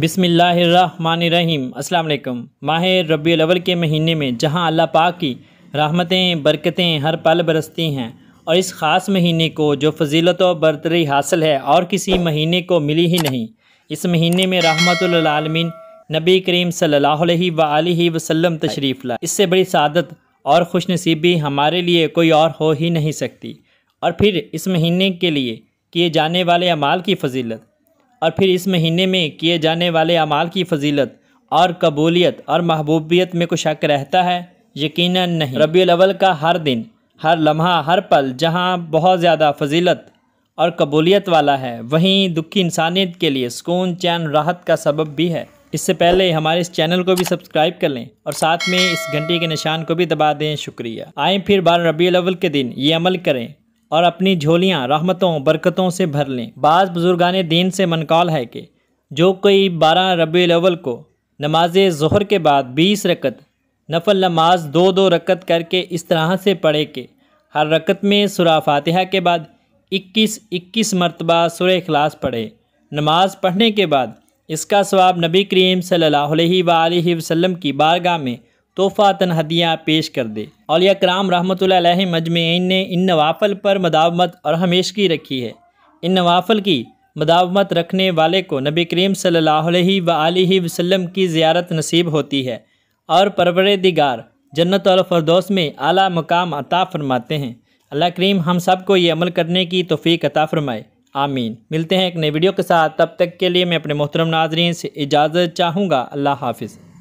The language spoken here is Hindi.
बिसमीम् अल्लाम माह रबी अवल के महीने में जहां अल्लाह पाक की रहमतें बरकतें हर पल बरसती हैं और इस ख़ास महीने को जो फजीलत और बरतरी हासिल है और किसी महीने को मिली ही नहीं इस महीने में रहमतमीन नबी करीम सल्ला वसम तशरीफ़ ला इससे बड़ी सादत और ख़ुशनसीबी हमारे लिए कोई और हो ही नहीं सकती और फिर इस महीने के लिए किए जाने वाले अमाल की फजीलत और फिर इस महीने में किए जाने वाले अमाल की फजीलत और कबूलियत और महबूबियत में कुछ शक रहता है यकीन नहीं रबी अवल का हर दिन हर लम्हा हर पल जहाँ बहुत ज़्यादा फजीलत और कबूलियत वाला है वहीं दुखी इंसानियत के लिए सुकून चैन राहत का सबब भी है इससे पहले हमारे इस चैनल को भी सब्सक्राइब कर लें और साथ में इस घंटी के निशान को भी दबा दें शुक्रिया आए फिर बार रबी अव्वल के दिन ये अमल करें और अपनी झोलियाँ रहमतों बरकतों से भर लें बाज़ बुजुर्गान दीन से मनकाल है कि जो कोई बारह रबी अवल को नमाज जहर के बाद बीस रकत नफल नमाज दो दो रकत करके इस तरह से पढ़े के हर रकत में सुरा फातहा के बाद इक्कीस इक्कीस मरतबा सुर अखलास पढ़े नमाज पढ़ने के बाद इसका स्वाब नबी करीम सल वसम की बारगाह में तोहफ़ा हदियाँ पेश कर दे अलिया कराम रहमत मजमैन ने इन नवाफ़ल पर मदावमत और हमेशगी रखी है इन नवाफ़ल की मदावमत रखने वाले को नबी करीम सल्लल्लाहु अलैहि की ज़्यारत नसीब होती है और दिगार जन्नत और फरदोस में अली मकाम अता फरमाते हैं अल्लाह करीम हम सब को ये अमल करने की तोफ़ी अता फ़रमाए आमीन मिलते हैं एक नए वीडियो के साथ तब तक के लिए मैं अपने मोहतरम नाजरीन से इजाज़त चाहूँगा अल्लाह हाफिज़